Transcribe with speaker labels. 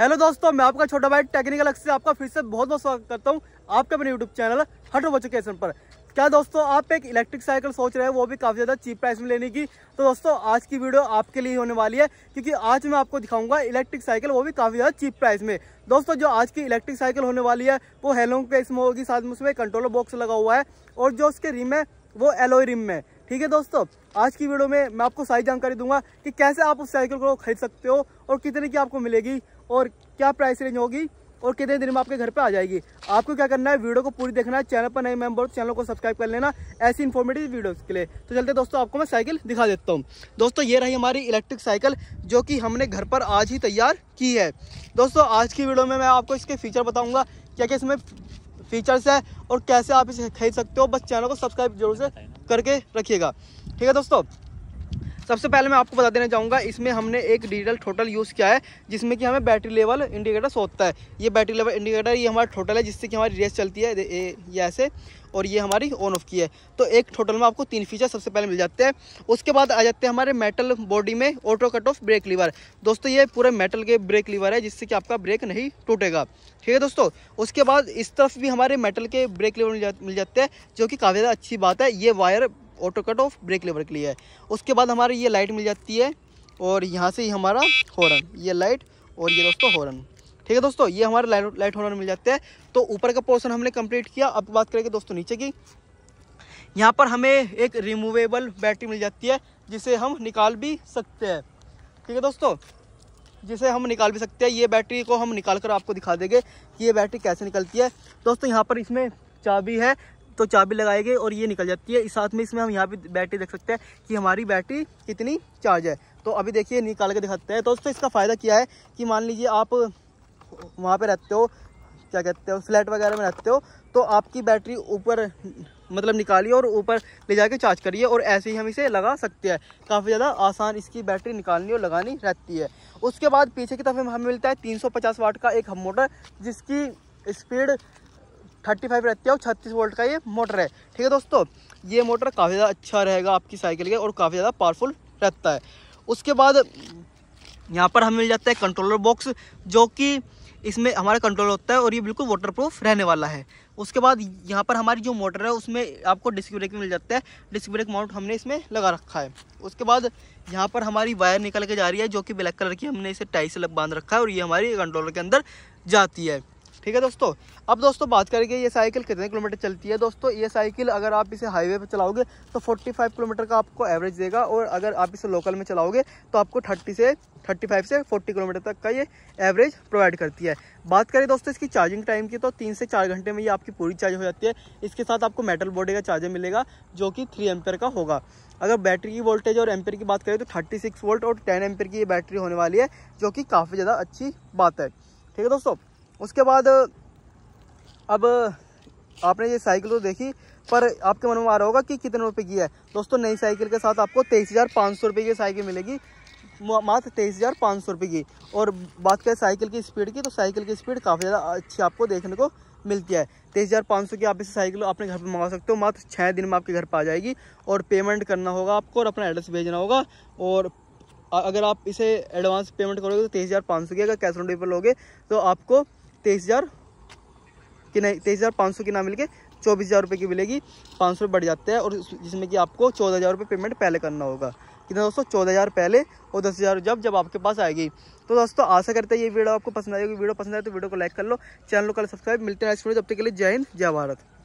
Speaker 1: hello दोस्तों मैं आपका छोटा भाई टेक्निकल से आपका फिर से बहुत बहुत स्वागत करता हूँ आपके अपने यूट्यूब चैनल हटो बचुकेशन पर क्या दोस्तों आप एक इलेक्ट्रिक साइकिल सोच रहे हैं वो भी काफ़ी ज़्यादा चीप प्राइस में लेने की तो दोस्तों आज की वीडियो आपके लिए होने वाली है क्योंकि आज मैं आपको दिखाऊंगा इलेक्ट्रिक साइकिल वो भी काफ़ी ज़्यादा चीप प्राइस में दोस्तों जो आज की इलेक्ट्रिक साइकिल होने वाली है वो हेलोंग के इसमें होगी साथ में उसमें कंट्रोलर बॉक्स लगा हुआ है और जो उसके रिम है वो एलोई रिम है ठीक है दोस्तों आज की वीडियो में मैं आपको सारी जानकारी दूंगा कि कैसे आप उस साइकिल को खरीद सकते हो और कितने की आपको मिलेगी और क्या प्राइस रेंज होगी और कितने दिन में आपके घर पे आ जाएगी आपको क्या करना है वीडियो को पूरी देखना है चैनल पर नए मेंबर तो चैनल को सब्सक्राइब कर लेना ऐसी इन्फॉर्मेटिव वीडियोस के लिए तो चलते दोस्तों आपको मैं साइकिल दिखा देता हूँ दोस्तों ये रही हमारी इलेक्ट्रिक साइकिल जो कि हमने घर पर आज ही तैयार की है दोस्तों आज की वीडियो में मैं आपको इसके फीचर बताऊँगा क्या क्या इसमें फीचर्स है और कैसे आप इसे खरीद सकते हो बस चैनल को सब्सक्राइब जरूर से करके रखिएगा ठीक है दोस्तों सबसे पहले मैं आपको बता देना चाहूँगा इसमें हमने एक डिजिटल टोटल यूज़ किया है जिसमें कि हमें बैटरी लेवल इंडिकेटर सोचता है ये बैटरी लेवल इंडिकेटर ये हमारा टोटल है जिससे कि हमारी रेस चलती है ये ऐसे और ये हमारी ऑन ऑफ की है तो एक टोटल में आपको तीन फीचर सबसे पहले मिल जाते हैं उसके बाद आ जाते हैं हमारे मेटल बॉडी में auto cut off brake lever दोस्तों ये पूरे मेटल के ब्रेक लीवर है जिससे कि आपका ब्रेक नहीं टूटेगा ठीक है दोस्तों उसके बाद इस तरफ भी हमारे मेटल के ब्रेक लीवर मिल जाते हैं जो कि काफ़ी ज़्यादा अच्छी बात है ये wire auto cut off brake lever के लिए है उसके बाद हमारी ये लाइट मिल जाती है और यहाँ से ही हमारा हॉर्न ये लाइट और ये दोस्तों हॉर्न ठीक है दोस्तों ये हमारे लाइट हॉर्न मिल जाते हैं तो ऊपर का पोर्सन हमने कंप्लीट किया अब बात करेंगे दोस्तों नीचे की यहाँ पर हमें एक रिमूवेबल बैटरी मिल जाती है जिसे हम निकाल भी सकते हैं ठीक है दोस्तों जिसे हम निकाल भी सकते हैं ये बैटरी को हम निकाल कर आपको दिखा देंगे कि ये बैटरी कैसे निकलती है दोस्तों यहाँ पर इसमें चाबी है तो चाबी लगाएंगे और ये निकल जाती है इस साथ में इसमें हम यहाँ पे बैटरी देख सकते हैं कि हमारी बैटरी कितनी चार्ज है तो अभी देखिए निकाल के दिखाते हैं दोस्तों इसका फ़ायदा क्या है कि मान लीजिए आप वहाँ पर रहते हो क्या कहते हो फ्लैट वगैरह में रहते हो तो आपकी बैटरी ऊपर मतलब निकालिए और ऊपर ले जाके चार्ज करिए और ऐसे ही हम इसे लगा सकते हैं काफ़ी ज़्यादा आसान इसकी बैटरी निकालनी और लगानी रहती है उसके बाद पीछे की तरफ हमें मिलता है 350 वाट का एक हम मोटर जिसकी स्पीड थर्टी फाइव रहती है और छत्तीस वोल्ट का ये मोटर है ठीक है दोस्तों ये मोटर काफ़ी ज़्यादा अच्छा रहेगा आपकी साइकिल के और काफ़ी ज़्यादा पावरफुल रहता है उसके बाद यहाँ पर हमें मिल जाता है कंट्रोलर बॉक्स जो कि इसमें हमारा कंट्रोल होता है और ये बिल्कुल वाटर प्रूफ रहने वाला है उसके बाद यहाँ पर हमारी जो मोटर है उसमें आपको डिस्क ब्रेक मिल जाता है डिस्क ब्रेक माउंट हमने इसमें लगा रखा है उसके बाद यहाँ पर हमारी वायर निकल के जा रही है जो कि ब्लैक कलर की हमने इसे टाई से बांध रखा है और ये हमारी कंट्रोलर के अंदर जाती है ठीक है दोस्तों अब दोस्तों बात करेंगे ये साइकिल कितने किलोमीटर चलती है दोस्तों ये साइकिल अगर आप इसे हाईवे पर चलाओगे तो 45 किलोमीटर का आपको एवरेज देगा और अगर आप इसे लोकल में चलाओगे तो आपको 30 से 35 से 40 किलोमीटर तक का ये एवरेज प्रोवाइड करती है बात करें दोस्तों इसकी चार्जिंग टाइम की तो तीन से चार घंटे में ये आपकी पूरी चार्ज हो जाती है इसके साथ आपको मेटल बॉडी का चार्जर मिलेगा जो कि थ्री एम्पेयर का होगा अगर बैटरी की वोल्टेज और एम्पेयर की बात करें तो थर्टी वोल्ट और टेन एम्पेयर की ये बैटरी होने वाली है जो कि काफ़ी ज़्यादा अच्छी बात है ठीक है दोस्तों उसके बाद अब आपने ये साइकिल तो देखी पर आपके मन में आ रहा होगा कि कितने रुपए की है दोस्तों नई साइकिल के साथ आपको तेईस हज़ार पाँच सौ रुपये की साइकिल मिलेगी मात्र तेईस हज़ार पाँच सौ रुपये की और बात करें साइकिल की स्पीड की तो साइकिल की स्पीड काफ़ी ज़्यादा अच्छी आपको देखने को मिलती है तेईस हज़ार पाँच सौ की आप इस साइकिल अपने घर पर मंगा सकते हो मात्र छः दिन में आपके घर पर आ जाएगी और पेमेंट करना होगा आपको और अपना एड्रेस भेजना होगा और अगर आप इसे एडवांस पेमेंट करोगे तो तेईस हज़ार पाँच सौ की अगर कैश ऑन डिलीवरी लोगे तो आपको तेईस हज़ार कि नहीं तेईस हज़ार पाँच सौ की ना मिलके चौबीस हज़ार रुपये की मिलेगी पाँच सौ बढ़ जाते हैं और जिसमें कि आपको चौदह हज़ार रुपये पेमेंट पहले करना होगा कितना दोस्तों चौदह हज़ार पहले और दस हज़ार जब जब आपके पास आएगी तो दोस्तों आशा करते हैं ये वीडियो आपको पसंद आएगी वीडियो पसंद आए तो वीडियो को लाइक कर लो चैनल को सब्सक्राइब मिलते हैं नेक्स्ट वीडियो जब तक के लिए जय हिंद जय भारत